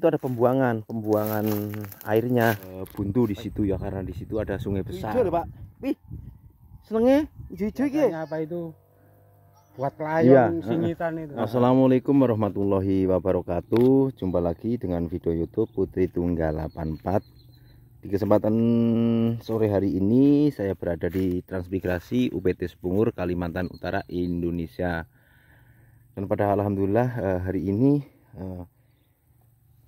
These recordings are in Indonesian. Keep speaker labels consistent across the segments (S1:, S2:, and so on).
S1: itu ada pembuangan, pembuangan airnya. Uh, buntu di situ ya karena di situ ada sungai besar. Hijau Pak.
S2: Wih. Senenge hijau-hijau iki. Apa itu? Buat pelayan iya. singitan itu.
S1: Assalamualaikum warahmatullahi wabarakatuh. Jumpa lagi dengan video YouTube Putri Tunggal 84. Di kesempatan sore hari ini saya berada di Transmigrasi UPT Sepungur Kalimantan Utara Indonesia. Dan pada alhamdulillah eh, hari ini eh,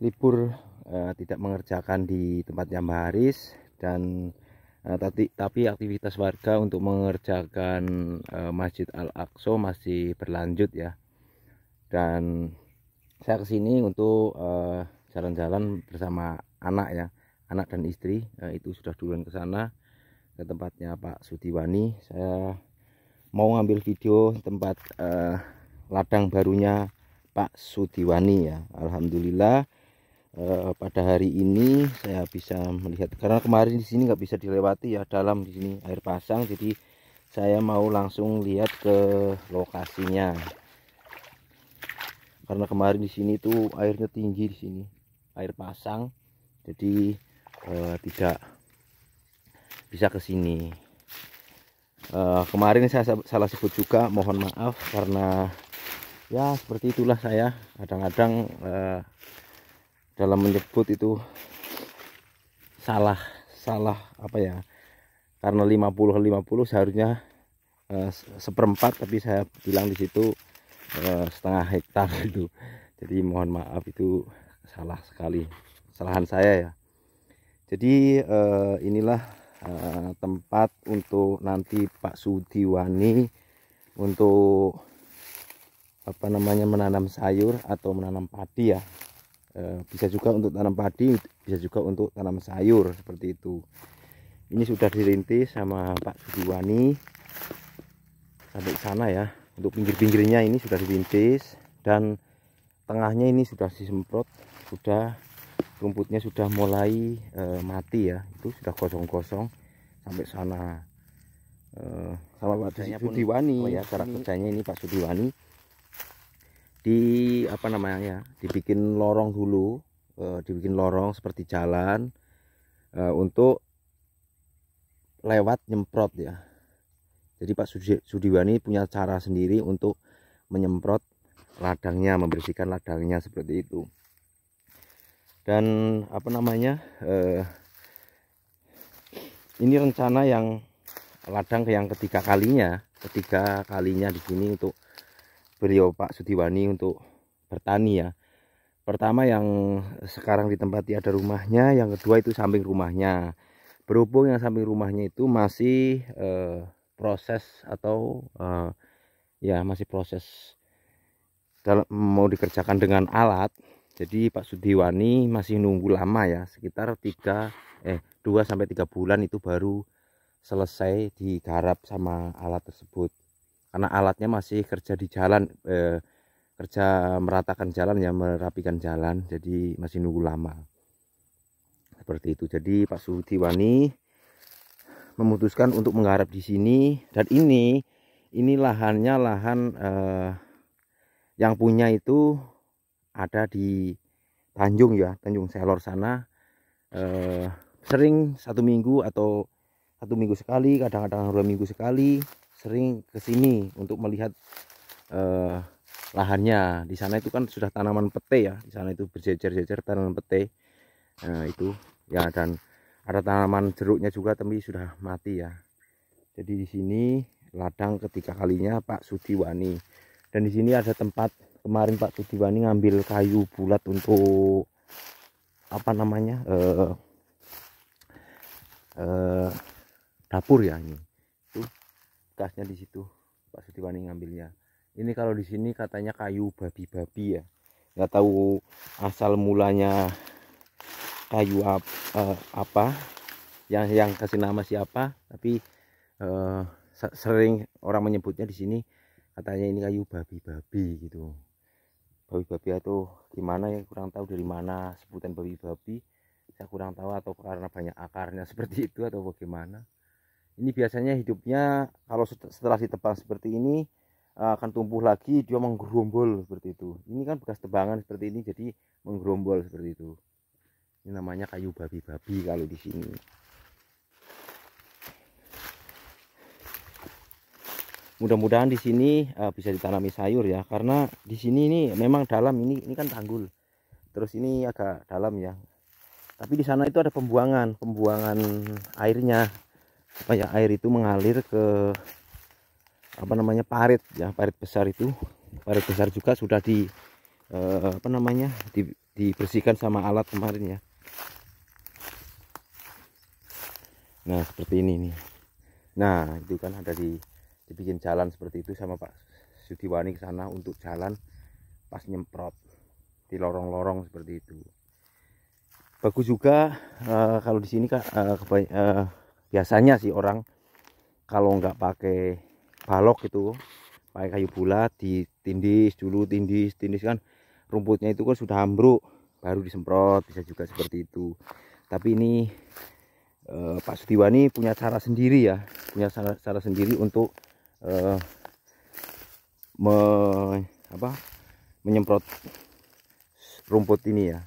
S1: libur uh, tidak mengerjakan di tempatnya Mbak Haris dan uh, eh, tapi, tapi aktivitas warga untuk mengerjakan uh, Masjid Al-Aqsa masih berlanjut ya dan saya kesini untuk jalan-jalan bersama anak ya anak dan istri itu sudah duluan ke sana ke tempatnya Pak Sudiwani saya mau ngambil video tempat ladang barunya Pak Sudiwani ya Alhamdulillah Eh, pada hari ini saya bisa melihat karena kemarin di sini nggak bisa dilewati ya dalam di sini air pasang jadi saya mau langsung lihat ke lokasinya karena kemarin di sini tuh airnya tinggi di sini air pasang jadi eh, tidak bisa ke sini uh, kemarin saya salah sebut juga mohon maaf karena ya seperti itulah saya kadang-kadang uh, dalam menyebut itu salah salah apa ya karena 50 50 seharusnya eh, seperempat tapi saya bilang di situ eh, setengah hektar itu jadi mohon maaf itu salah sekali kesalahan saya ya jadi eh, inilah tempat untuk nanti Pak Sudiwani untuk apa namanya menanam sayur atau menanam padi ya Eh, bisa juga untuk tanam padi bisa juga untuk tanam sayur seperti itu ini sudah dirintis sama Pak Sudiwani sampai sana ya untuk pinggir-pinggirnya ini sudah dirintis dan tengahnya ini sudah disemprot sudah rumputnya sudah mulai e, mati ya itu sudah kosong-kosong sampai sana e, sama Pak Sudiwani ya cara kerjanya ini Pak Sudiwani di apa namanya ya dibikin lorong dulu e, dibikin lorong seperti jalan e, untuk lewat nyemprot ya jadi Pak Sudiwani punya cara sendiri untuk menyemprot ladangnya membersihkan ladangnya seperti itu dan apa namanya eh, ini rencana yang ladang yang ketiga kalinya ketiga kalinya di sini untuk beliau Pak Sudiwani untuk bertani ya pertama yang sekarang ditempati ada rumahnya yang kedua itu samping rumahnya berhubung yang samping rumahnya itu masih eh, proses atau eh, ya masih proses dalam mau dikerjakan dengan alat jadi Pak Sudiwani masih nunggu lama ya sekitar 3 eh 2 sampai 3 bulan itu baru selesai digarap sama alat tersebut karena alatnya masih kerja di jalan eh, kerja meratakan jalan ya merapikan jalan jadi masih nunggu lama seperti itu jadi Pak Sutiwani memutuskan untuk menggarap di sini dan ini ini lahannya lahan eh, yang punya itu ada di Tanjung ya Tanjung Selor sana eh, sering satu minggu atau satu minggu sekali kadang-kadang dua minggu sekali sering ke sini untuk melihat uh, lahannya. Di sana itu kan sudah tanaman pete ya. Di sana itu berjejer-jejer tanaman pete. Nah, itu ya dan ada tanaman jeruknya juga tapi sudah mati ya. Jadi di sini ladang ketiga kalinya Pak Sudiwani. Dan di sini ada tempat kemarin Pak Sudiwani ngambil kayu bulat untuk apa namanya? Uh, uh, dapur ya ini tasnya di situ Pak Sutiwani ngambilnya ini kalau di sini katanya kayu babi-babi ya nggak tahu asal mulanya kayu ap, eh, apa yang yang kasih nama siapa tapi eh, sering orang menyebutnya di sini katanya ini kayu babi-babi gitu babi-babi atau gimana ya kurang tahu dari mana sebutan babi-babi saya kurang tahu atau karena banyak akarnya seperti itu atau bagaimana ini biasanya hidupnya kalau setelah ditebang seperti ini eh, akan tumbuh lagi dia menggerombol seperti itu ini kan bekas tebangan seperti ini jadi menggerombol seperti itu ini namanya kayu babi-babi kalau di sini mudah-mudahan di sini eh, bisa ditanami sayur ya karena di sini ini memang dalam ini ini kan tanggul terus ini agak dalam ya tapi di sana itu ada pembuangan pembuangan airnya supaya air itu mengalir ke apa namanya parit ya parit besar itu parit besar juga sudah di eh, apa namanya di, dibersihkan sama alat kemarin ya nah seperti ini nih nah itu kan ada di dibikin jalan seperti itu sama Pak Sudiwani ke sana untuk jalan pas nyemprot di lorong-lorong seperti itu bagus juga uh, kalau di sini kak uh, eh, kebanyakan uh, eh, biasanya sih orang kalau nggak pakai balok itu pakai kayu bulat ditindis dulu tindis tindis kan rumputnya itu kan sudah ambruk baru disemprot bisa juga seperti itu tapi ini eh, Pak Sutiwa punya cara sendiri ya punya cara, cara sendiri untuk eh, me, apa, menyemprot rumput ini ya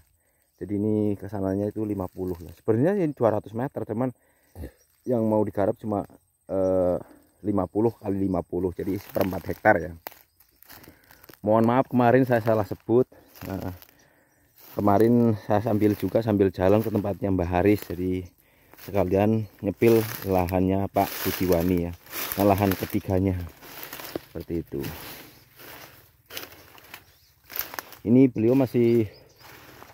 S1: jadi ini kesananya itu 50 ya sebenarnya ini 200 meter teman yang mau digarap cuma eh, 50 kali 50 jadi seperempat hektar ya mohon maaf kemarin saya salah sebut nah, kemarin saya sambil juga sambil jalan ke tempatnya Mbak Haris jadi sekalian nyepil lahannya Pak Budiwani ya nah, lahan ketiganya seperti itu ini beliau masih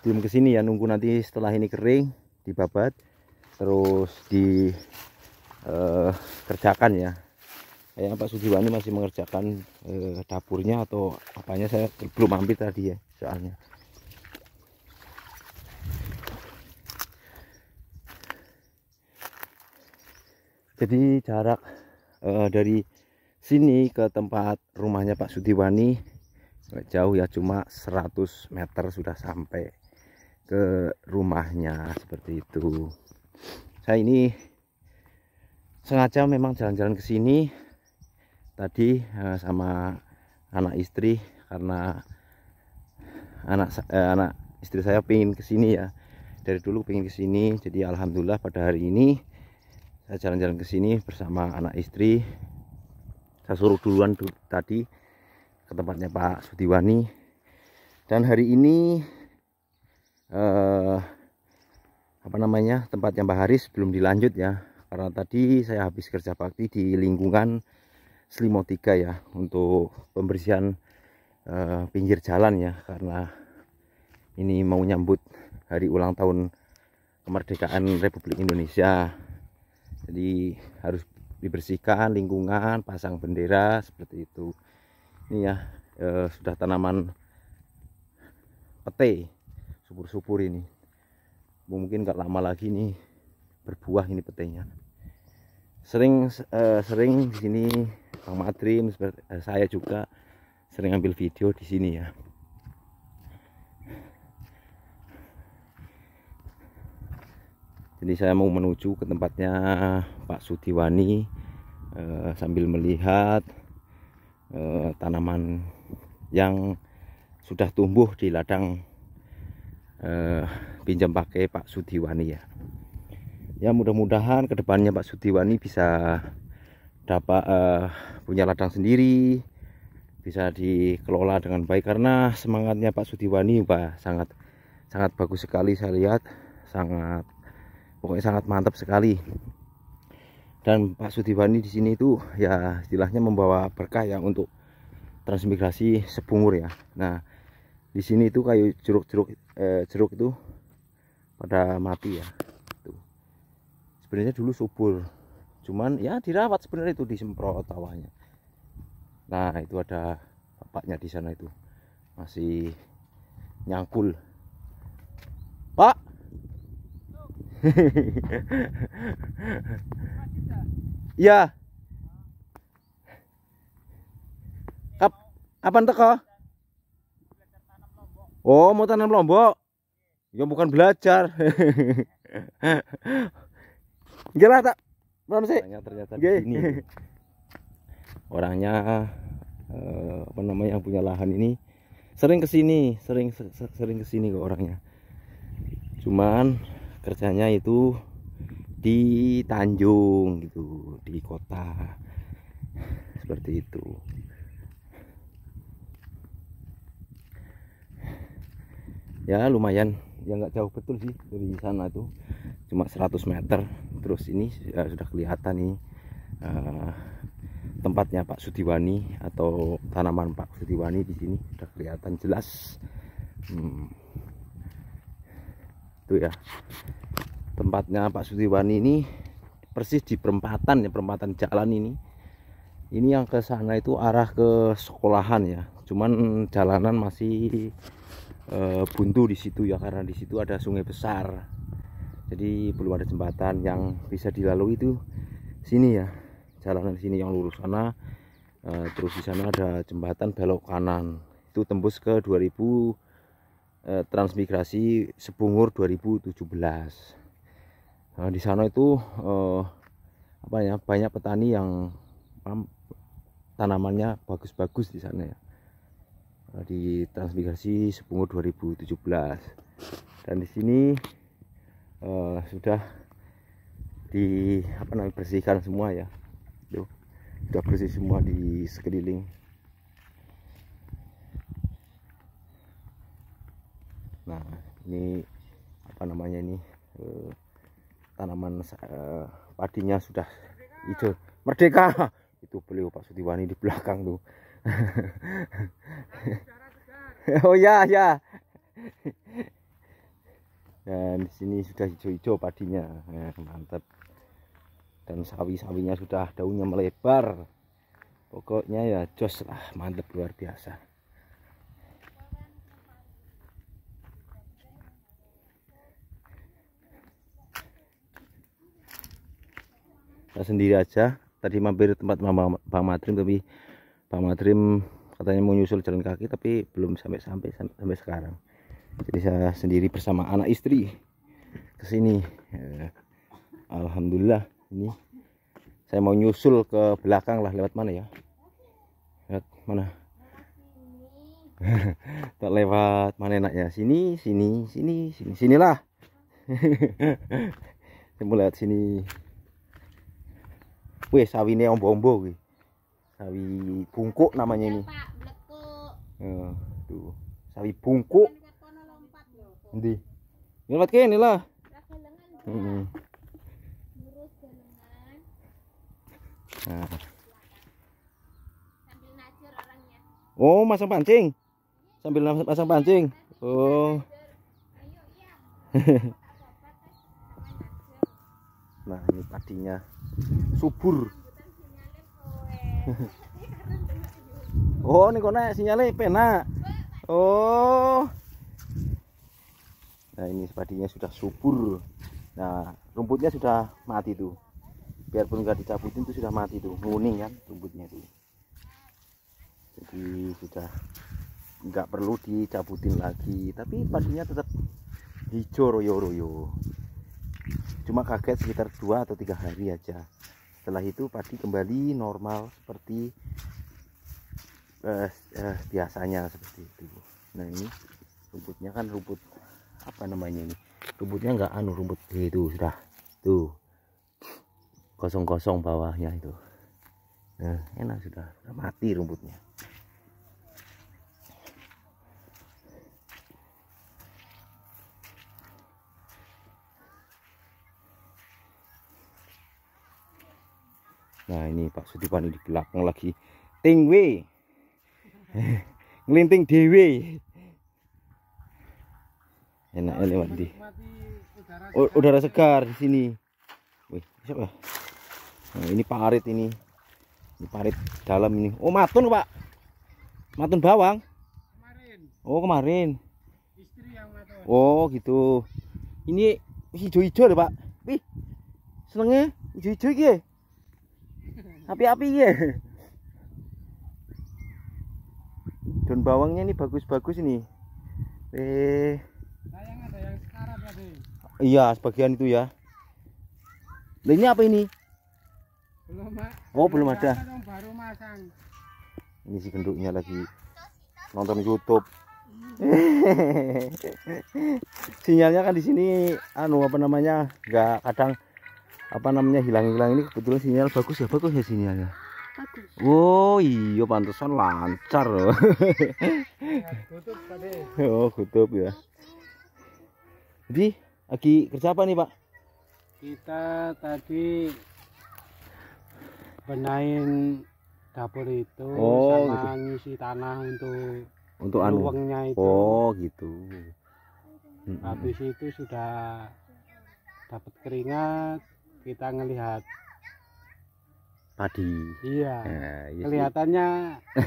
S1: belum kesini ya nunggu nanti setelah ini kering dibabat terus di eh, kerjakan ya kayaknya Pak Sudiwani masih mengerjakan eh, dapurnya atau apanya saya belum mampir tadi ya soalnya jadi jarak eh, dari sini ke tempat rumahnya Pak Sudiwani jauh ya cuma 100 meter sudah sampai ke rumahnya seperti itu saya ini sengaja memang jalan-jalan ke sini tadi eh, sama anak istri karena anak eh, anak istri saya pingin ke sini ya dari dulu pingin ke sini jadi alhamdulillah pada hari ini saya jalan-jalan ke sini bersama anak istri saya suruh duluan dulu, tadi ke tempatnya Pak Sudiwani dan hari ini eh, apa namanya tempatnya Mbak Haris belum dilanjut ya karena tadi saya habis kerja bakti di lingkungan Slimo ya untuk pembersihan uh, pinggir jalan ya karena ini mau nyambut hari ulang tahun kemerdekaan Republik Indonesia jadi harus dibersihkan lingkungan pasang bendera seperti itu ini ya eh, sudah tanaman pete subur-subur ini mungkin gak lama lagi nih berbuah ini petenya sering uh, sering di sini kang Matrim eh, saya juga sering ambil video di sini ya jadi saya mau menuju ke tempatnya Pak Sutiwani uh, eh, sambil melihat uh, tanaman yang sudah tumbuh di ladang eh, pinjam pakai Pak Sutiwani ya ya mudah-mudahan kedepannya Pak Sutiwani bisa dapat uh, punya ladang sendiri bisa dikelola dengan baik karena semangatnya Pak Sutiwani Pak sangat sangat bagus sekali saya lihat sangat pokoknya sangat mantap sekali dan Pak Sutiwani di sini itu ya istilahnya membawa berkah ya untuk transmigrasi sepungur ya nah di sini itu kayu jeruk-jeruk eh, jeruk itu pada mati ya sebenarnya dulu subur cuman ya dirawat sebenarnya itu disemprot awalnya nah itu ada bapaknya di sana itu masih nyangkul pak iya kap apa teko oh mau tanam lombok ya bukan belajar Gila tak? Belum sih? Orangnya ternyata di Orangnya eh, apa namanya yang punya lahan ini sering kesini, sering sering kesini kok orangnya. Cuman kerjanya itu di Tanjung gitu, di kota seperti itu. Ya lumayan, ya nggak jauh betul sih dari sana tuh, cuma 100 meter terus ini uh, sudah kelihatan nih eh, uh, tempatnya Pak Sutiwani atau tanaman Pak Sutiwani di sini sudah kelihatan jelas hmm. itu ya tempatnya Pak Sutiwani ini persis di perempatan ya perempatan jalan ini ini yang ke sana itu arah ke sekolahan ya cuman jalanan masih uh, buntu di situ ya karena di situ ada sungai besar jadi belum ada jembatan yang bisa dilalui itu sini ya jalanan sini yang lurus karena e, eh, terus di sana ada jembatan belok kanan itu tembus ke 2000 e, eh, transmigrasi Sepungur 2017 nah, di sana itu e, apa ya banyak petani yang tanamannya bagus-bagus di sana ya nah, di transmigrasi Sepungur 2017 dan di sini uh, sudah di apa namanya bersihkan semua ya Tuh, sudah bersih semua di sekeliling nah ini apa namanya ini uh, tanaman uh, padinya sudah hijau merdeka itu beliau Pak Sutiwani di belakang tuh oh ya ya dan di sini sudah hijau-hijau padinya nah, mantap dan sawi-sawinya sudah daunnya melebar pokoknya ya jos lah mantap luar biasa saya sendiri aja tadi mampir tempat bang, Bang Matrim tapi Bang Matrim katanya mau nyusul jalan kaki tapi belum sampai-sampai sampai sekarang jadi saya sendiri bersama anak istri ke sini ya. Alhamdulillah ini saya mau nyusul ke belakang lah lewat mana ya lewat mana tak lewat mana enaknya sini sini sini sini sinilah saya mau lihat sini wih sawi ini ombo-ombo sawi bungkuk namanya ini iya, ya, tuh sawi bungkuk Endi? Ngilmat kene lah. Heeh. Nah. Oh, masang pancing. Sambil masang pancing. Oh. nah, ini padinya subur. oh, ini kona sinyalnya penak. Oh nah ini padinya sudah subur nah rumputnya sudah mati tuh biarpun nggak dicabutin tuh sudah mati tuh kuning kan rumputnya tuh jadi sudah nggak perlu dicabutin lagi tapi padinya tetap hijau royo-royo cuma kaget sekitar dua atau tiga hari aja setelah itu padi kembali normal seperti eh, eh, biasanya seperti itu nah ini rumputnya kan rumput apa namanya ini rumputnya nggak anu rumput itu sudah tuh kosong-kosong bawahnya itu nah, enak sudah sudah mati rumputnya Nah ini Pak Sudipan di belakang lagi tingwe ngelinting dewe ya lewat di udara, segar di sini wih siapa nah, ini parit ini ini parit dalam ini oh matun pak matun bawang oh kemarin Istri yang matun. oh gitu ini hijau-hijau deh pak wih senengnya hijau-hijau ya api-api ya daun bawangnya ini bagus-bagus ini eh Iya, sebagian itu ya. Nah, ini apa ini?
S2: Belum, Mak. Oh, belum, ada. baru
S1: Ini si genduknya lagi nonton YouTube. Sinyalnya kan di sini anu apa namanya? enggak kadang apa namanya hilang-hilang ini kebetulan sinyal bagus ya bagus ya sinyalnya bagus oh iya pantesan lancar loh tadi oh YouTube ya jadi lagi kerja apa nih Pak?
S2: Kita tadi benain dapur itu oh, sama gitu. ngisi tanah untuk untuk luwengnya anu. itu. Oh
S1: gitu. Habis
S2: hmm. itu sudah dapat keringat, kita ngelihat padi. Iya. Nah, iya Kelihatannya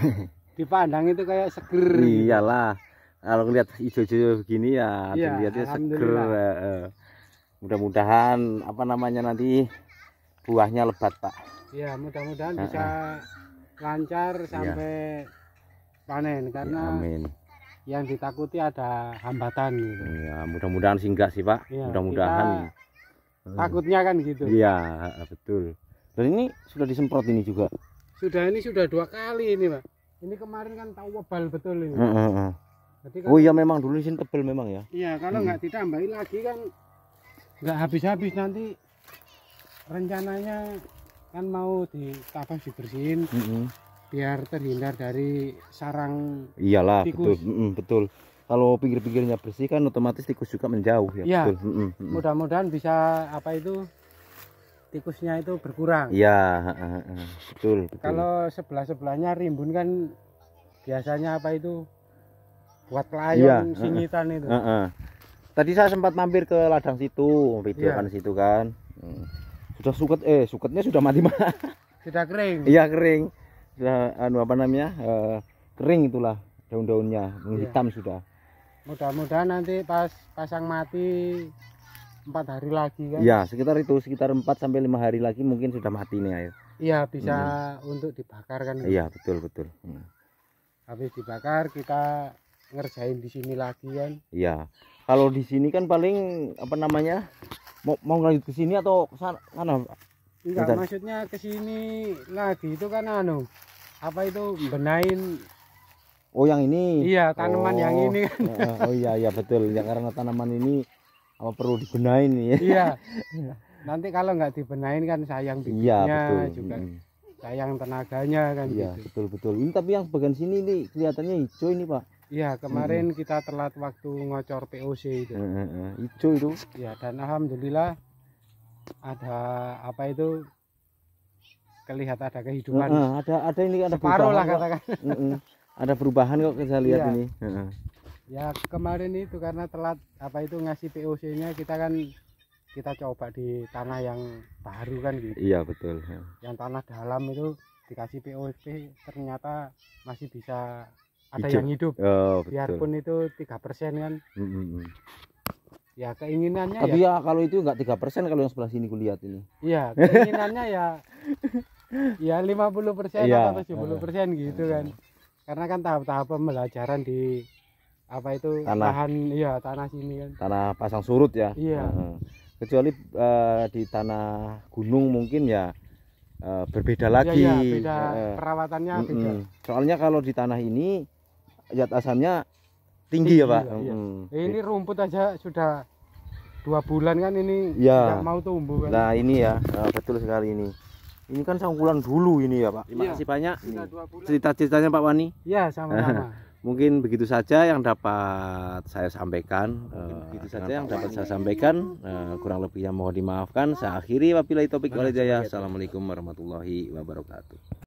S2: dipandang itu kayak seger. Gitu.
S1: Iyalah. Gitu kalau lihat hijau-hijau begini ya, iya, ya dilihatnya seger. Mudah-mudahan apa namanya nanti buahnya lebat, Pak.
S2: Ya mudah-mudahan bisa lancar iya. sampai ya. panen iya, karena ya, amin. yang ditakuti ada
S1: hambatan gitu. Ya, mudah-mudahan sih enggak sih, Pak. Ya, mudah-mudahan. Takutnya kan gitu. Iya, betul. Dan ini sudah disemprot ini juga.
S2: Sudah ini sudah dua kali ini, Pak. Ini kemarin kan tahu wabal betul ini. Uh -uh. Kan oh iya memang
S1: dulu sini tebel memang ya.
S2: Iya, kalau hmm. nggak ditambahin lagi kan nggak habis-habis nanti rencananya kan mau ditabas dibersihin. Mm -hmm. Biar terhindar dari sarang Iyalah, tikus.
S1: betul. Mm -hmm, betul. Kalau pinggir-pinggirnya bersih kan otomatis tikus juga menjauh ya. Iya. Mm -hmm.
S2: Mudah-mudahan bisa apa itu tikusnya itu berkurang. Iya,
S1: betul, betul. Kalau
S2: sebelah-sebelahnya rimbun kan biasanya apa itu buat pelayan iya, singitan itu. Uh, uh. Tadi saya sempat mampir
S1: ke ladang situ, video yeah. Kan situ kan. Hmm. Sudah suket eh suketnya sudah mati mah.
S2: Sudah kering. Iya
S1: kering. Sudah anu apa namanya? Uh, kering itulah daun-daunnya menghitam iya. yeah. sudah.
S2: Mudah-mudahan nanti pas pasang mati empat hari lagi kan? Iya
S1: sekitar itu sekitar 4 sampai lima hari lagi mungkin sudah mati nih air.
S2: Iya bisa hmm. untuk dibakar kan? Iya betul betul. Hmm. Habis dibakar kita ngerjain di sini lagi kan
S1: iya kalau di sini kan paling
S2: apa namanya mau mau lanjut ke sini atau ke sana kan maksudnya ke sini lagi itu kan anu apa itu benain
S1: Oh yang ini. Iya tanaman oh, yang ini kan. Eh, oh iya iya betul ya karena tanaman ini apa perlu dibenain ya. Iya.
S2: Nanti kalau nggak dibenain kan sayang iya, bibitnya iya, betul. juga hmm. sayang tenaganya kan. Iya gitu. betul betul. Ini tapi yang sebagian sini ini kelihatannya hijau ini pak. Iya, hmm. kemarin hmm. kita telat waktu ngocor POC itu. Hmm, hmm, hmm. itu. Ya, dan alhamdulillah ada apa itu kelihatan ada kehidupan. Hmm, ada ada ini ada perubahan. lah katakan. Hmm,
S1: ada perubahan kok kita lihat ya. ini. Hmm.
S2: Ya, kemarin itu karena telat apa itu ngasih POC-nya kita kan kita coba di tanah yang baru kan gitu.
S1: Iya, betul.
S2: Yang tanah dalam itu dikasih POC ternyata masih bisa ada hidup. yang hidup
S1: oh, biarpun
S2: itu tiga persen kan mm -hmm. ya keinginannya tapi ya,
S1: ya kalau itu enggak tiga persen kalau yang sebelah sini kulihat ini
S2: iya keinginannya ya ya lima puluh persen ya, atau puluh persen gitu hmm. kan karena kan tahap-tahap pembelajaran di apa itu tanah. lahan ya tanah sini kan
S1: tanah pasang surut ya iya uh, kecuali uh, di tanah gunung mungkin ya uh, berbeda iya, iya, lagi. Ya, ya, beda uh, perawatannya mm beda. Soalnya kalau di tanah ini zat asamnya tinggi, ya, tinggi ya pak iya. hmm. ini
S2: rumput aja sudah dua bulan kan ini ya mau tumbuh kan nah ini ya
S1: nah, betul sekali ini ini kan sangkulan dulu ini ya pak terima ya, kasih banyak cerita-ceritanya Pak Wani
S2: ya sama-sama
S1: mungkin begitu saja yang dapat saya sampaikan eh, begitu saja yang dapat saya sampaikan eh, kurang lebihnya mohon dimaafkan saya akhiri wabillahi topik jaya. assalamualaikum warahmatullahi wabarakatuh